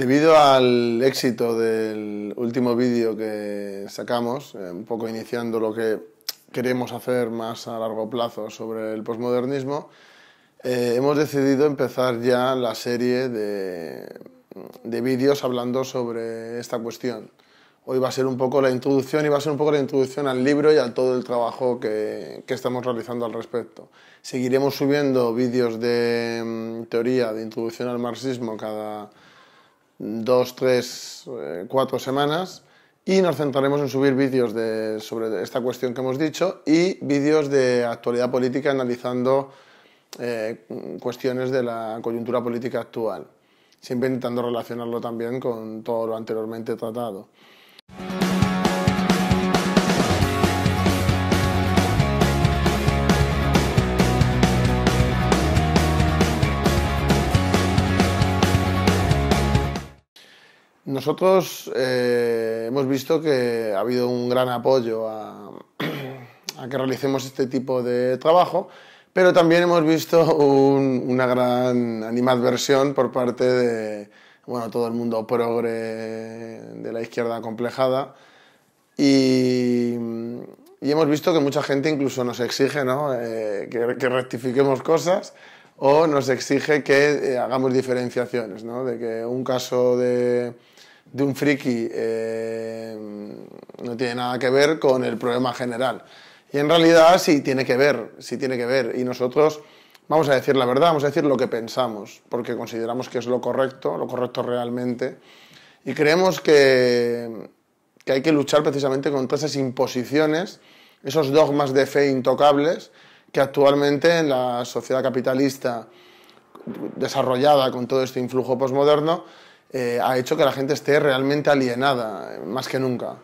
Debido al éxito del último vídeo que sacamos, eh, un poco iniciando lo que queremos hacer más a largo plazo sobre el posmodernismo, eh, hemos decidido empezar ya la serie de, vídeos hablando sobre esta cuestión. Hoy va a ser un poco la introducción y va a ser un poco la introducción al libro y a todo el trabajo que estamos realizando al respecto. Seguiremos subiendo vídeos de mm, teoría, de introducción al marxismo cada dos, tres, eh, cuatro semanas y nos centraremos en subir vídeos sobre esta cuestión que hemos dicho y vídeos de actualidad política analizando eh, cuestiones de la coyuntura política actual, siempre intentando relacionarlo también con todo lo anteriormente tratado. Nosotros eh, hemos visto que ha habido un gran apoyo a, que realicemos este tipo de trabajo, pero también hemos visto una gran animadversión por parte de bueno, todo el mundo progre de la izquierda complejada y, hemos visto que mucha gente incluso nos exige eh, que, rectifiquemos cosas o nos exige que eh, hagamos diferenciaciones, ¿no? de que un caso de de un friki eh, no tiene nada que ver con el problema general. Y en realidad sí tiene que ver, sí tiene que ver. Y nosotros vamos a decir la verdad, vamos a decir lo que pensamos, porque consideramos que es lo correcto, lo correcto realmente. Y creemos que, que hay que luchar precisamente contra esas imposiciones, esos dogmas de fe intocables que actualmente en la sociedad capitalista desarrollada con todo este influjo posmoderno eh, ha hecho que la gente esté realmente alienada, más que nunca.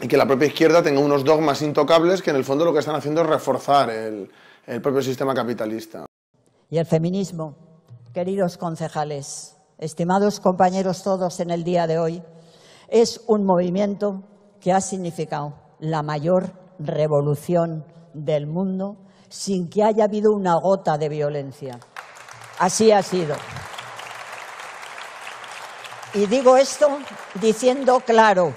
Y que la propia izquierda tenga unos dogmas intocables que en el fondo lo que están haciendo es reforzar el propio sistema capitalista. Y el feminismo, queridos concejales, estimados compañeros todos en el día de hoy, es un movimiento que ha significado la mayor revolución del mundo sin que haya habido una gota de violencia. Así ha sido. Y digo esto diciendo claro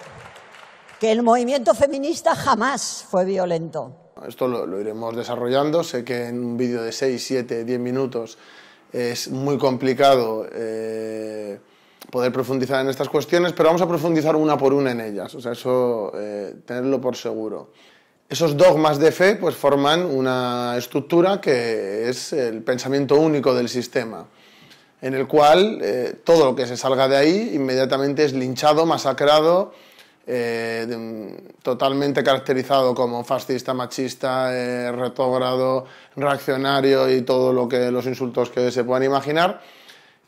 que el movimiento feminista jamás fue violento. Esto lo, iremos desarrollando. Sé que en un vídeo de 6, 7, 10 minutos es muy complicado eh, poder profundizar en estas cuestiones, pero vamos a profundizar una por una en ellas. O sea, eso eh, tenerlo por seguro. Esos dogmas de fe pues, forman una estructura que es el pensamiento único del sistema en el cual eh, todo lo que se salga de ahí inmediatamente es linchado, masacrado, eh, totalmente caracterizado como fascista, machista, eh, retógrado, reaccionario y todo lo los insultos que se puedan imaginar.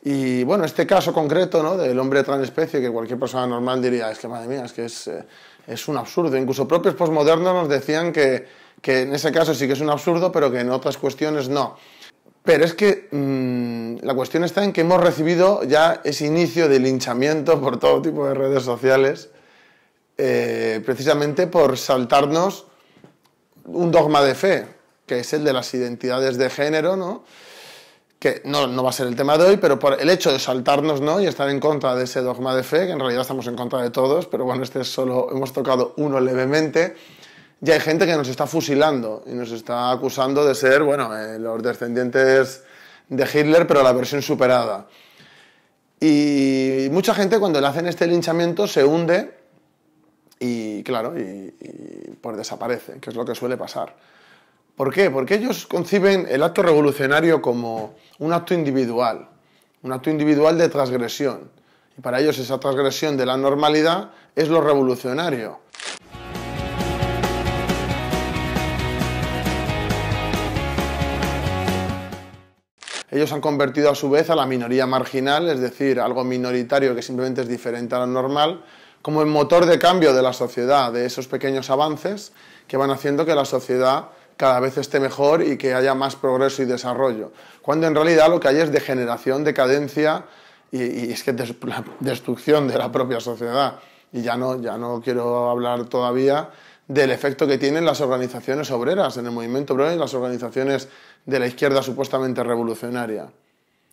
Y bueno, este caso concreto ¿no? del hombre transespecie, que cualquier persona normal diría, es que madre mía, es que es, un absurdo. Incluso propios posmodernos nos decían que, que en ese caso sí que es un absurdo, pero que en otras cuestiones no. Pero es que mm, la cuestión está en que hemos recibido ya ese inicio de linchamiento por todo tipo de redes sociales, eh, precisamente por saltarnos un dogma de fe, que es el de las identidades de género, ¿no? que no, va a ser el tema de hoy, pero por el hecho de saltarnos ¿no? y estar en contra de ese dogma de fe, que en realidad estamos en contra de todos, pero bueno, este solo, hemos tocado uno levemente, y hay gente que nos está fusilando y nos está acusando de ser, bueno, eh, los descendientes de Hitler, pero la versión superada. Y mucha gente cuando le hacen este linchamiento se hunde y, claro, y, pues desaparece, que es lo que suele pasar. ¿Por qué? Porque ellos conciben el acto revolucionario como un acto individual, un acto individual de transgresión. Y para ellos esa transgresión de la normalidad es lo revolucionario. Ellos han convertido a su vez a la minoría marginal, es decir, algo minoritario que simplemente es diferente a lo normal, como el motor de cambio de la sociedad, de esos pequeños avances que van haciendo que la sociedad cada vez esté mejor y que haya más progreso y desarrollo. Cuando en realidad lo que hay es degeneración, decadencia y, es que la destrucción de la propia sociedad. Y ya no, ya no quiero hablar todavía del efecto que tienen las organizaciones obreras en el movimiento obrero y las organizaciones de la izquierda supuestamente revolucionaria,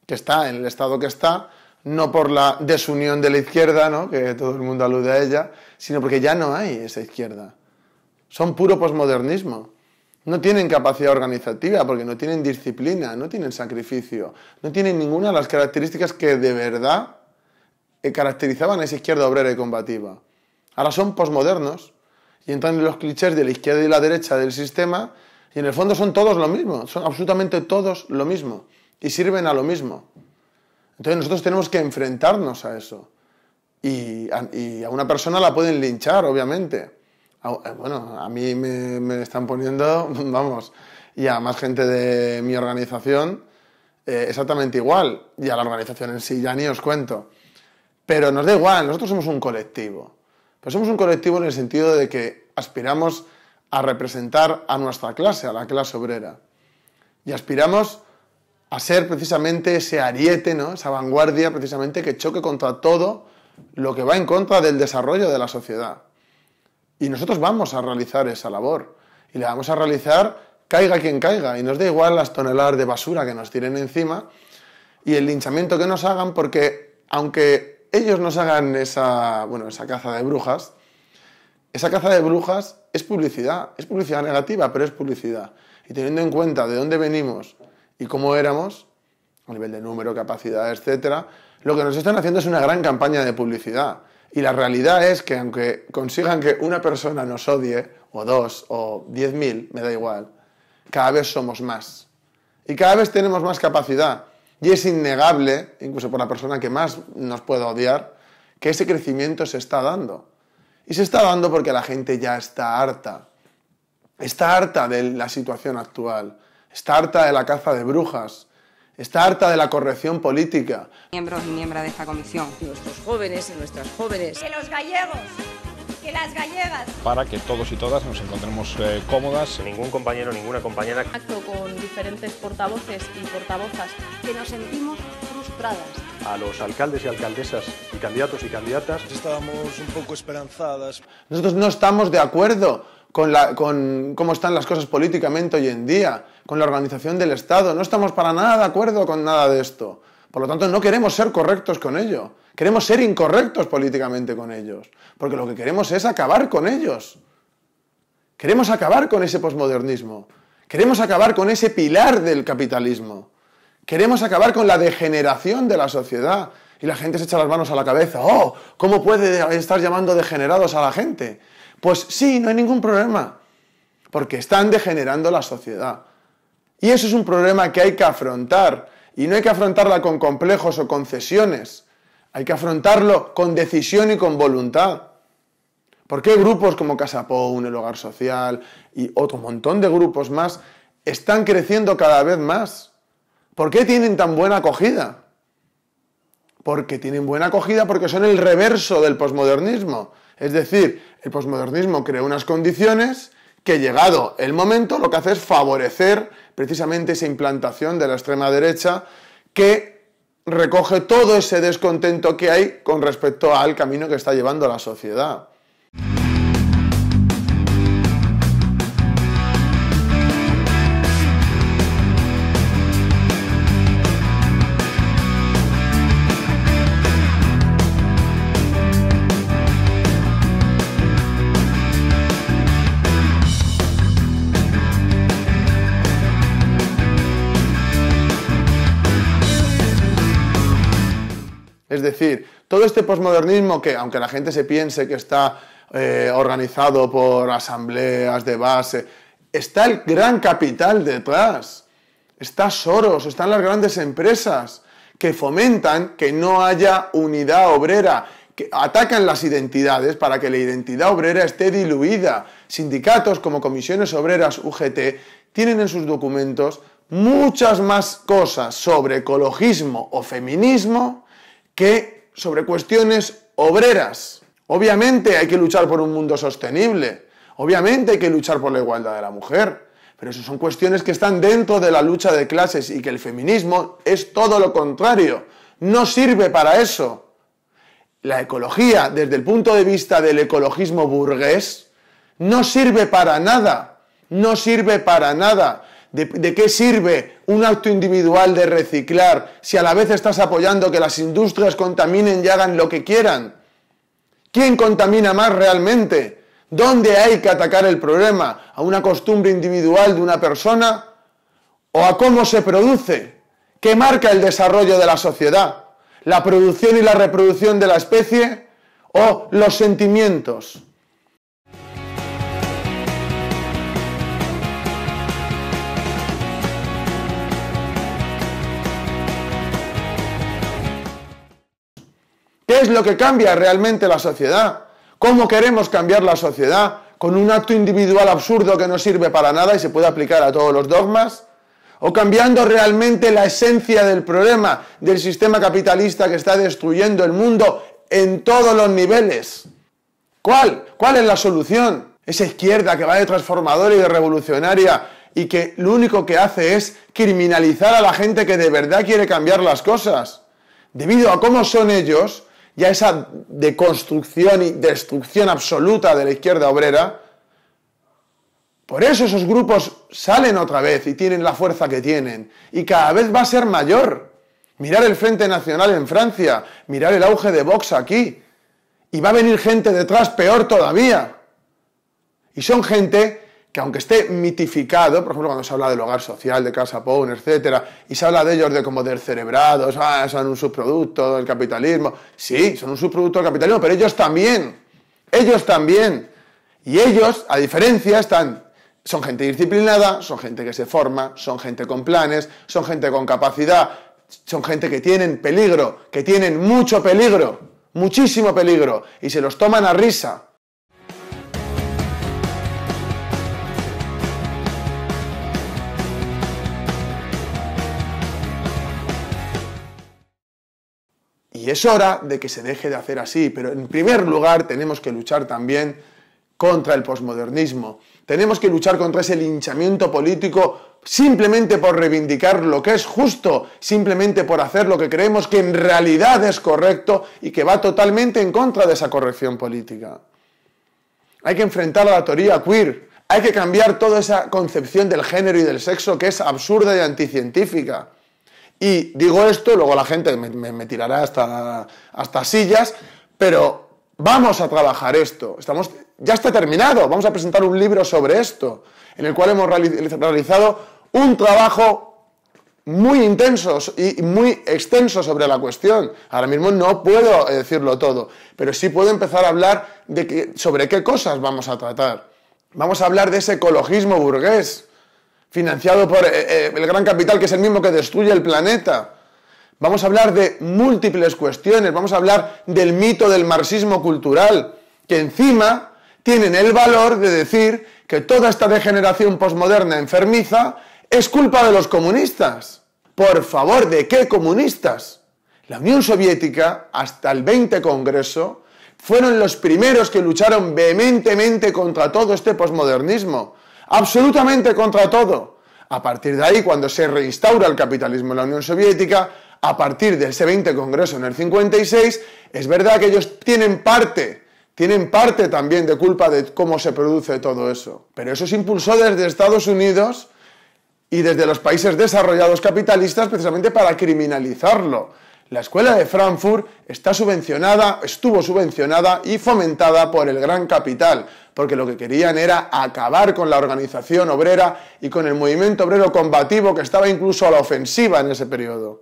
que está en el estado que está, no por la desunión de la izquierda, ¿no? que todo el mundo alude a ella, sino porque ya no hay esa izquierda. Son puro posmodernismo. No tienen capacidad organizativa porque no tienen disciplina, no tienen sacrificio, no tienen ninguna de las características que de verdad eh, caracterizaban a esa izquierda obrera y combativa. Ahora son posmodernos y entran los clichés de la izquierda y la derecha del sistema y en el fondo son todos lo mismo, son absolutamente todos lo mismo y sirven a lo mismo. Entonces nosotros tenemos que enfrentarnos a eso. Y a, una persona la pueden linchar, obviamente. Eh, bueno, a mí me, están poniendo, vamos, y a más gente de mi organización eh, exactamente igual. Y a la organización en sí ya ni os cuento. Pero nos da igual, nosotros somos un colectivo. Pero pues somos un colectivo en el sentido de que aspiramos a representar a nuestra clase, a la clase obrera. Y aspiramos a ser precisamente ese ariete, ¿no? esa vanguardia precisamente que choque contra todo lo que va en contra del desarrollo de la sociedad. Y nosotros vamos a realizar esa labor. Y la vamos a realizar caiga quien caiga. Y nos da igual las toneladas de basura que nos tiren encima y el linchamiento que nos hagan porque aunque ellos nos hagan esa, bueno, esa caza de brujas, esa caza de brujas es publicidad, es publicidad negativa, pero es publicidad. Y teniendo en cuenta de dónde venimos y cómo éramos, a nivel de número, capacidad, etcétera, lo que nos están haciendo es una gran campaña de publicidad. Y la realidad es que aunque consigan que una persona nos odie, o dos, o diez mil, me da igual, cada vez somos más. Y cada vez tenemos más capacidad. Y es innegable, incluso por la persona que más nos pueda odiar, que ese crecimiento se está dando. Y se está dando porque la gente ya está harta. Está harta de la situación actual. Está harta de la caza de brujas. Está harta de la corrección política. Miembros y miembros de esta comisión. Nuestros jóvenes y nuestras jóvenes. De los gallegos que las gallegas. Para que todos y todas nos encontremos eh, cómodas. Ningún compañero, ninguna compañera. Acto con diferentes portavoces y portavozas. Que nos sentimos frustradas. A los alcaldes y alcaldesas y candidatos y candidatas. Estábamos un poco esperanzadas. Nosotros no estamos de acuerdo con, con cómo están las cosas políticamente hoy en día, con la organización del Estado. No estamos para nada de acuerdo con nada de esto. Por lo tanto, no queremos ser correctos con ello. Queremos ser incorrectos políticamente con ellos, porque lo que queremos es acabar con ellos. Queremos acabar con ese posmodernismo. Queremos acabar con ese pilar del capitalismo. Queremos acabar con la degeneración de la sociedad. Y la gente se echa las manos a la cabeza. ¡Oh! ¿Cómo puede estar llamando degenerados a la gente? Pues sí, no hay ningún problema. Porque están degenerando la sociedad. Y eso es un problema que hay que afrontar. Y no hay que afrontarla con complejos o concesiones hay que afrontarlo con decisión y con voluntad. ¿Por qué grupos como Casapón, el Hogar Social y otro montón de grupos más están creciendo cada vez más? ¿Por qué tienen tan buena acogida? Porque tienen buena acogida porque son el reverso del posmodernismo. Es decir, el posmodernismo crea unas condiciones que llegado el momento lo que hace es favorecer precisamente esa implantación de la extrema derecha que recoge todo ese descontento que hay con respecto al camino que está llevando la sociedad. Es decir, todo este posmodernismo que, aunque la gente se piense que está eh, organizado por asambleas de base, está el gran capital detrás. Está Soros, están las grandes empresas que fomentan que no haya unidad obrera, que atacan las identidades para que la identidad obrera esté diluida. Sindicatos como comisiones obreras UGT tienen en sus documentos muchas más cosas sobre ecologismo o feminismo que sobre cuestiones obreras. Obviamente hay que luchar por un mundo sostenible, obviamente hay que luchar por la igualdad de la mujer, pero eso son cuestiones que están dentro de la lucha de clases y que el feminismo es todo lo contrario, no sirve para eso. La ecología, desde el punto de vista del ecologismo burgués, no sirve para nada, no sirve para nada. ¿De, qué sirve un acto individual de reciclar si a la vez estás apoyando que las industrias contaminen y hagan lo que quieran? ¿Quién contamina más realmente? ¿Dónde hay que atacar el problema? ¿A una costumbre individual de una persona? ¿O a cómo se produce? ¿Qué marca el desarrollo de la sociedad? ¿La producción y la reproducción de la especie? ¿O los sentimientos? ¿Qué es lo que cambia realmente la sociedad? ¿Cómo queremos cambiar la sociedad? ¿Con un acto individual absurdo que no sirve para nada y se puede aplicar a todos los dogmas? ¿O cambiando realmente la esencia del problema del sistema capitalista que está destruyendo el mundo en todos los niveles? ¿Cuál? ¿Cuál es la solución? Esa izquierda que va de transformadora y de revolucionaria y que lo único que hace es criminalizar a la gente que de verdad quiere cambiar las cosas. Debido a cómo son ellos, ya esa deconstrucción y destrucción absoluta de la izquierda obrera, por eso esos grupos salen otra vez y tienen la fuerza que tienen, y cada vez va a ser mayor. Mirar el Frente Nacional en Francia, mirar el auge de Vox aquí, y va a venir gente detrás peor todavía. Y son gente que aunque esté mitificado, por ejemplo, cuando se habla del hogar social, de casa pound, etcétera, y se habla de ellos de como descerebrados, ah, son un subproducto del capitalismo. Sí, son un subproducto del capitalismo, pero ellos también. Ellos también. Y ellos, a diferencia, están son gente disciplinada, son gente que se forma, son gente con planes, son gente con capacidad, son gente que tienen peligro, que tienen mucho peligro, muchísimo peligro, y se los toman a risa. Y es hora de que se deje de hacer así, pero en primer lugar tenemos que luchar también contra el posmodernismo. Tenemos que luchar contra ese linchamiento político simplemente por reivindicar lo que es justo, simplemente por hacer lo que creemos que en realidad es correcto y que va totalmente en contra de esa corrección política. Hay que enfrentar a la teoría queer, hay que cambiar toda esa concepción del género y del sexo que es absurda y anticientífica. Y digo esto, luego la gente me, tirará hasta, hasta sillas, pero vamos a trabajar esto. Estamos, ya está terminado. Vamos a presentar un libro sobre esto, en el cual hemos realizado un trabajo muy intenso y muy extenso sobre la cuestión. Ahora mismo no puedo eh, decirlo todo, pero sí puedo empezar a hablar de sobre qué cosas vamos a tratar. Vamos a hablar de ese ecologismo burgués financiado por eh, eh, el gran capital, que es el mismo que destruye el planeta. Vamos a hablar de múltiples cuestiones, vamos a hablar del mito del marxismo cultural, que encima tienen el valor de decir que toda esta degeneración posmoderna enfermiza es culpa de los comunistas. Por favor, ¿de qué comunistas? La Unión Soviética, hasta el 20 Congreso, fueron los primeros que lucharon vehementemente contra todo este posmodernismo absolutamente contra todo. A partir de ahí, cuando se reinstaura el capitalismo en la Unión Soviética, a partir del ese 20 Congreso en el 56, es verdad que ellos tienen parte, tienen parte también de culpa de cómo se produce todo eso. Pero eso se impulsó desde Estados Unidos y desde los países desarrollados capitalistas precisamente para criminalizarlo. La escuela de Frankfurt está subvencionada, estuvo subvencionada y fomentada por el gran capital porque lo que querían era acabar con la organización obrera y con el movimiento obrero combativo que estaba incluso a la ofensiva en ese periodo.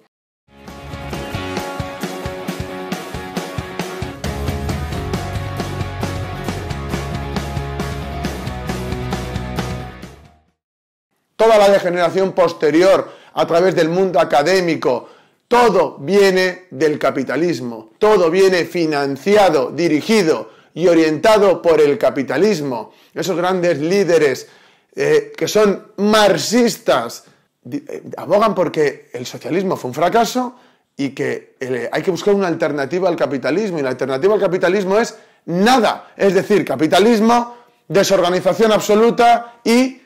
Toda la degeneración posterior a través del mundo académico, todo viene del capitalismo, todo viene financiado, dirigido y orientado por el capitalismo, esos grandes líderes eh, que son marxistas, eh, abogan porque el socialismo fue un fracaso y que eh, hay que buscar una alternativa al capitalismo, y la alternativa al capitalismo es nada, es decir, capitalismo, desorganización absoluta y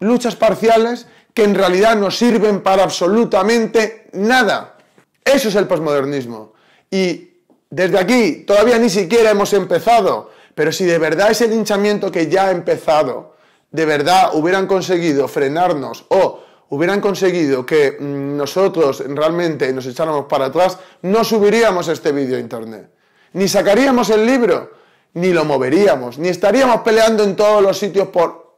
luchas parciales que en realidad no sirven para absolutamente nada. Eso es el posmodernismo. Y desde aquí todavía ni siquiera hemos empezado, pero si de verdad ese el hinchamiento que ya ha empezado, de verdad hubieran conseguido frenarnos o hubieran conseguido que mm, nosotros realmente nos echáramos para atrás, no subiríamos este vídeo a internet, ni sacaríamos el libro, ni lo moveríamos, ni estaríamos peleando en todos los sitios por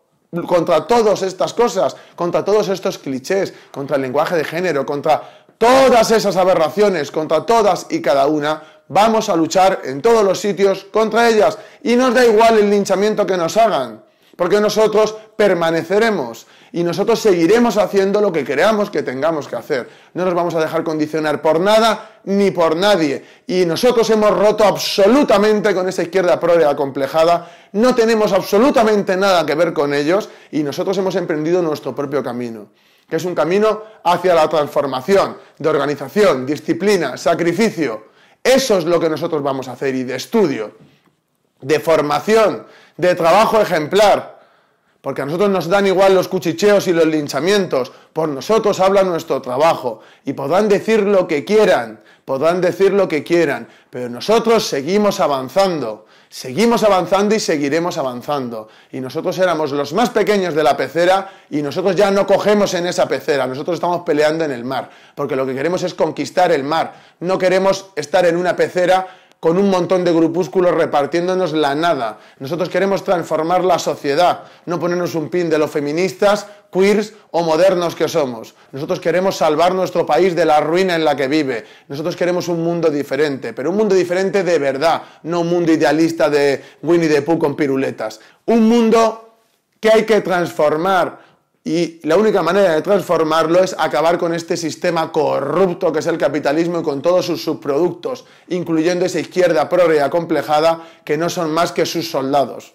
contra todas estas cosas, contra todos estos clichés, contra el lenguaje de género, contra todas esas aberraciones, contra todas y cada una vamos a luchar en todos los sitios contra ellas. Y nos da igual el linchamiento que nos hagan, porque nosotros permaneceremos y nosotros seguiremos haciendo lo que creamos que tengamos que hacer. No nos vamos a dejar condicionar por nada ni por nadie. Y nosotros hemos roto absolutamente con esa izquierda progre acomplejada, no tenemos absolutamente nada que ver con ellos y nosotros hemos emprendido nuestro propio camino que es un camino hacia la transformación de organización, disciplina, sacrificio, eso es lo que nosotros vamos a hacer y de estudio, de formación, de trabajo ejemplar. Porque a nosotros nos dan igual los cuchicheos y los linchamientos. Por nosotros habla nuestro trabajo. Y podrán decir lo que quieran podrán decir lo que quieran, pero nosotros seguimos avanzando, seguimos avanzando y seguiremos avanzando. Y nosotros éramos los más pequeños de la pecera y nosotros ya no cogemos en esa pecera, nosotros estamos peleando en el mar, porque lo que queremos es conquistar el mar, no queremos estar en una pecera con un montón de grupúsculos repartiéndonos la nada. Nosotros queremos transformar la sociedad, no ponernos un pin de los feministas, queers o modernos que somos. Nosotros queremos salvar nuestro país de la ruina en la que vive. Nosotros queremos un mundo diferente, pero un mundo diferente de verdad, no un mundo idealista de Winnie the Pooh con piruletas. Un mundo que hay que transformar, y la única manera de transformarlo es acabar con este sistema corrupto que es el capitalismo y con todos sus subproductos, incluyendo esa izquierda progre complejada, acomplejada que no son más que sus soldados.